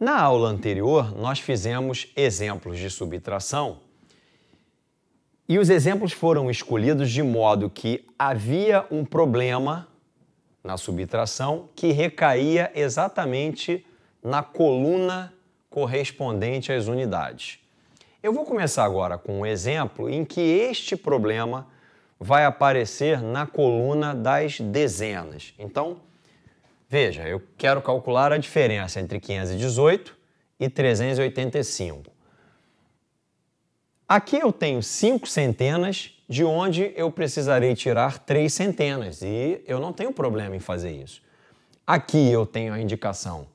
Na aula anterior, nós fizemos exemplos de subtração e os exemplos foram escolhidos de modo que havia um problema na subtração que recaía exatamente na coluna correspondente às unidades. Eu vou começar agora com um exemplo em que este problema vai aparecer na coluna das dezenas. Então, Veja, eu quero calcular a diferença entre 518 e 385. Aqui eu tenho cinco centenas, de onde eu precisarei tirar três centenas, e eu não tenho problema em fazer isso. Aqui eu tenho a indicação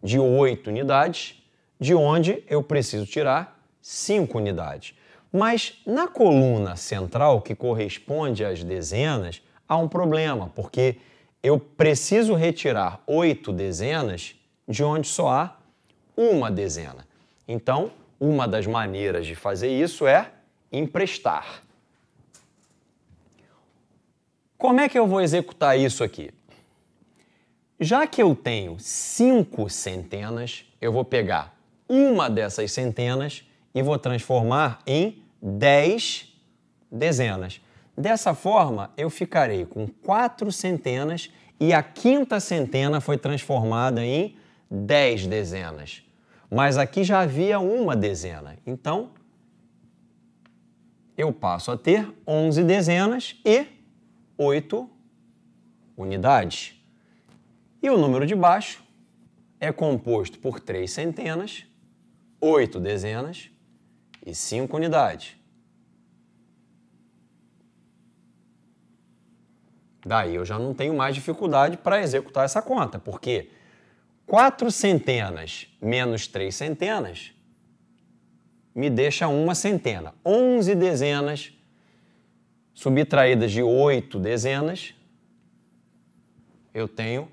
de oito unidades, de onde eu preciso tirar cinco unidades. Mas na coluna central, que corresponde às dezenas, há um problema, porque eu preciso retirar oito dezenas de onde só há uma dezena. Então, uma das maneiras de fazer isso é emprestar. Como é que eu vou executar isso aqui? Já que eu tenho cinco centenas, eu vou pegar uma dessas centenas e vou transformar em dez dezenas. Dessa forma, eu ficarei com quatro centenas e a quinta centena foi transformada em dez dezenas. Mas aqui já havia uma dezena, então eu passo a ter 11 dezenas e 8 unidades. E o número de baixo é composto por 3 centenas, 8 dezenas e 5 unidades. Daí eu já não tenho mais dificuldade para executar essa conta, porque 4 centenas menos 3 centenas me deixa uma centena. 11 dezenas subtraídas de 8 dezenas, eu tenho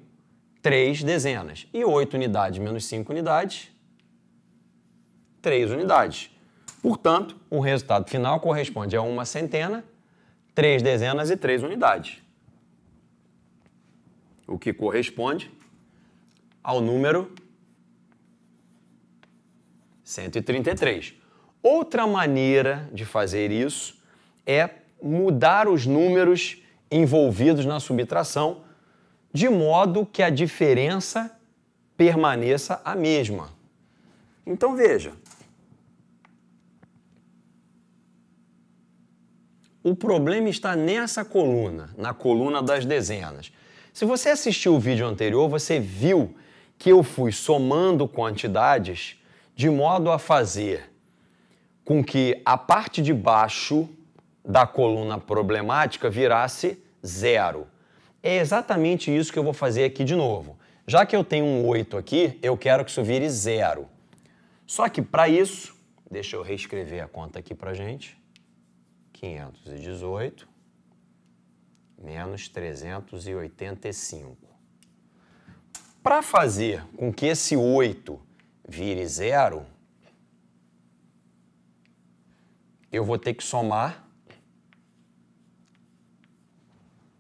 3 dezenas. E 8 unidades menos 5 unidades, 3 unidades. Portanto, o resultado final corresponde a uma centena, 3 dezenas e 3 unidades o que corresponde ao número 133. Outra maneira de fazer isso é mudar os números envolvidos na subtração de modo que a diferença permaneça a mesma. Então veja, o problema está nessa coluna, na coluna das dezenas. Se você assistiu o vídeo anterior, você viu que eu fui somando quantidades de modo a fazer com que a parte de baixo da coluna problemática virasse zero. É exatamente isso que eu vou fazer aqui de novo. Já que eu tenho um 8 aqui, eu quero que isso vire zero. Só que para isso, deixa eu reescrever a conta aqui para gente. 518 menos 385. Para fazer com que esse 8 vire zero, eu vou ter que somar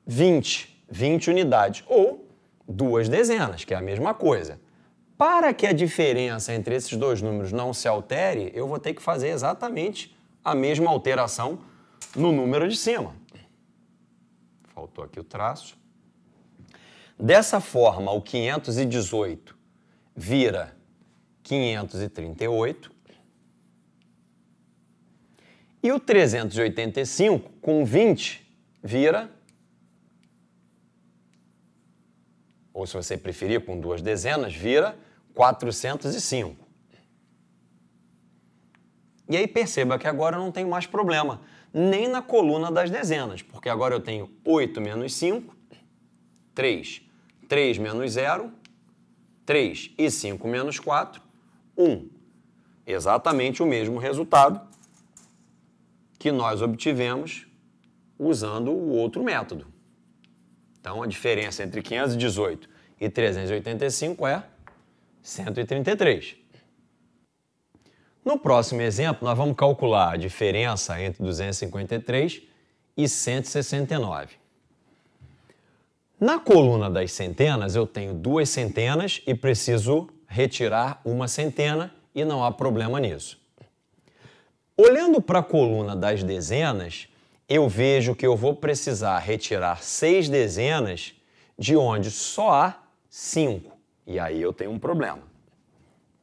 20, 20 unidades, ou duas dezenas, que é a mesma coisa. Para que a diferença entre esses dois números não se altere, eu vou ter que fazer exatamente a mesma alteração no número de cima faltou aqui o traço. Dessa forma, o 518 vira 538 e o 385 com 20 vira ou se você preferir com duas dezenas vira 405. E aí perceba que agora eu não tem mais problema nem na coluna das dezenas, porque agora eu tenho 8 menos 5, 3. 3 menos 0, 3. E 5 menos 4, 1. Exatamente o mesmo resultado que nós obtivemos usando o outro método. Então, a diferença entre 518 e 385 é 133. No próximo exemplo, nós vamos calcular a diferença entre 253 e 169. Na coluna das centenas, eu tenho duas centenas e preciso retirar uma centena e não há problema nisso. Olhando para a coluna das dezenas, eu vejo que eu vou precisar retirar seis dezenas de onde só há cinco. E aí eu tenho um problema.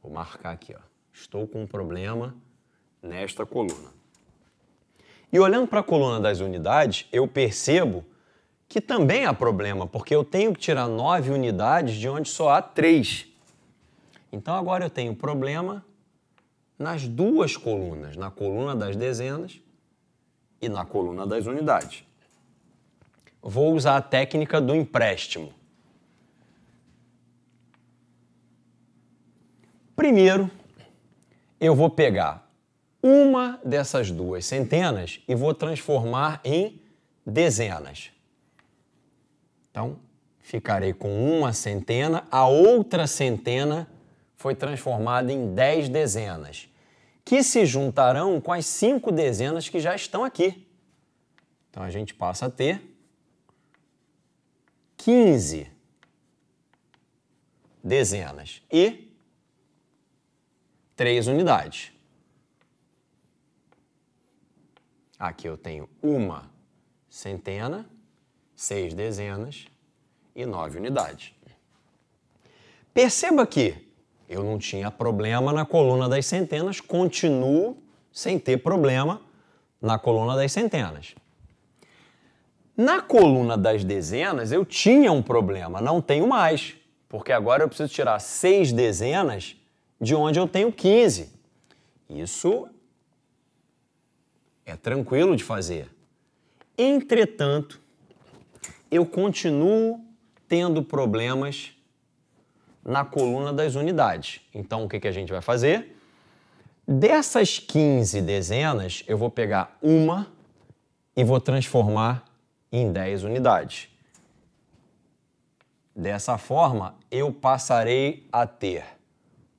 Vou marcar aqui, ó. Estou com um problema nesta coluna. E olhando para a coluna das unidades, eu percebo que também há problema, porque eu tenho que tirar nove unidades de onde só há três. Então agora eu tenho problema nas duas colunas, na coluna das dezenas e na coluna das unidades. Vou usar a técnica do empréstimo. Primeiro, eu vou pegar uma dessas duas centenas e vou transformar em dezenas. Então, ficarei com uma centena, a outra centena foi transformada em dez dezenas, que se juntarão com as cinco dezenas que já estão aqui. Então, a gente passa a ter 15 dezenas. E três unidades. Aqui eu tenho uma centena, seis dezenas e nove unidades. Perceba que eu não tinha problema na coluna das centenas, continuo sem ter problema na coluna das centenas. Na coluna das dezenas eu tinha um problema, não tenho mais, porque agora eu preciso tirar seis dezenas de onde eu tenho 15. Isso é tranquilo de fazer. Entretanto, eu continuo tendo problemas na coluna das unidades. Então, o que, que a gente vai fazer? Dessas 15 dezenas, eu vou pegar uma e vou transformar em 10 unidades. Dessa forma, eu passarei a ter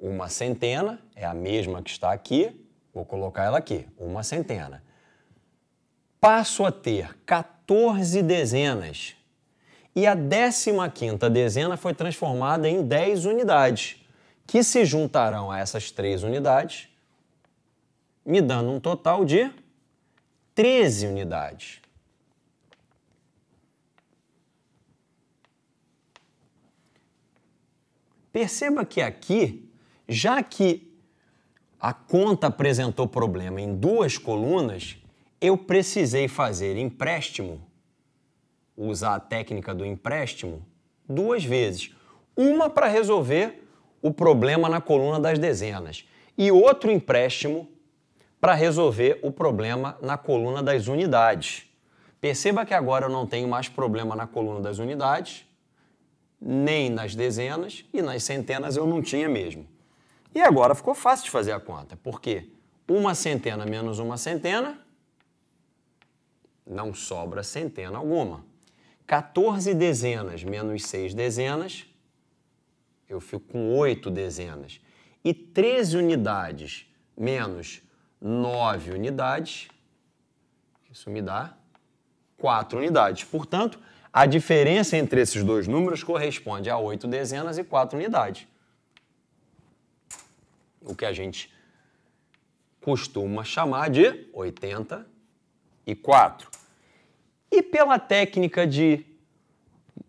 uma centena é a mesma que está aqui, vou colocar ela aqui, uma centena. Passo a ter 14 dezenas. E a 15ª dezena foi transformada em 10 unidades, que se juntarão a essas três unidades, me dando um total de 13 unidades. Perceba que aqui já que a conta apresentou problema em duas colunas, eu precisei fazer empréstimo, usar a técnica do empréstimo, duas vezes. Uma para resolver o problema na coluna das dezenas e outro empréstimo para resolver o problema na coluna das unidades. Perceba que agora eu não tenho mais problema na coluna das unidades, nem nas dezenas e nas centenas eu não tinha mesmo. E agora ficou fácil de fazer a conta, porque uma centena menos uma centena não sobra centena alguma. 14 dezenas menos 6 dezenas, eu fico com 8 dezenas. E 13 unidades menos 9 unidades, isso me dá 4 unidades. Portanto, a diferença entre esses dois números corresponde a 8 dezenas e 4 unidades o que a gente costuma chamar de 84. E pela técnica de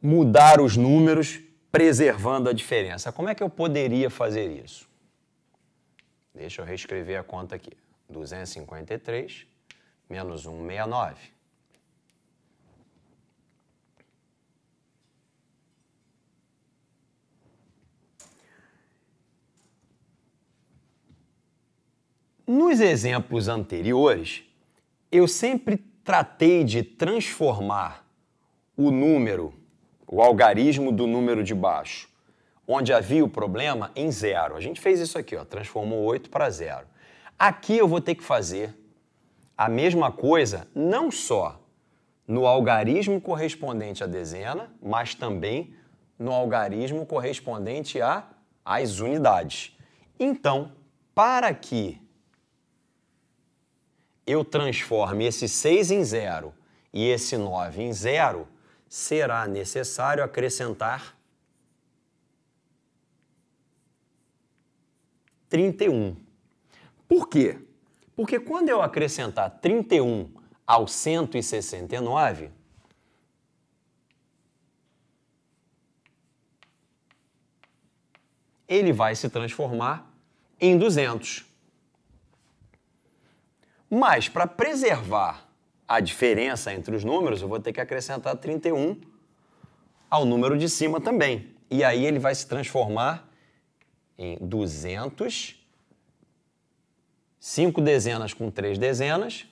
mudar os números, preservando a diferença. Como é que eu poderia fazer isso? Deixa eu reescrever a conta aqui. 253 menos 169. Nos exemplos anteriores, eu sempre tratei de transformar o número, o algarismo do número de baixo, onde havia o problema, em zero. A gente fez isso aqui, ó, transformou 8 para zero. Aqui eu vou ter que fazer a mesma coisa, não só no algarismo correspondente à dezena, mas também no algarismo correspondente às unidades. Então, para que eu transforme esse 6 em 0 e esse 9 em 0, será necessário acrescentar 31. Por quê? Porque quando eu acrescentar 31 ao 169, ele vai se transformar em 200. Mas para preservar a diferença entre os números, eu vou ter que acrescentar 31 ao número de cima também. E aí ele vai se transformar em 200, 5 dezenas com 3 dezenas,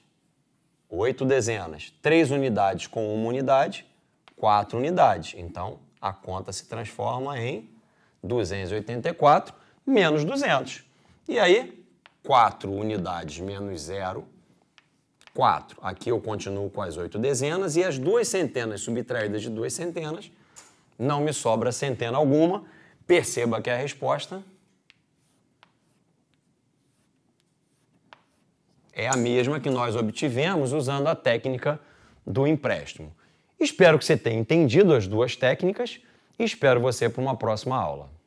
8 dezenas, 3 unidades com 1 unidade, 4 unidades. Então, a conta se transforma em 284 menos 200. E aí, 4 unidades menos zero, 4. Aqui eu continuo com as oito dezenas e as duas centenas subtraídas de duas centenas, não me sobra centena alguma. Perceba que a resposta é a mesma que nós obtivemos usando a técnica do empréstimo. Espero que você tenha entendido as duas técnicas e espero você para uma próxima aula.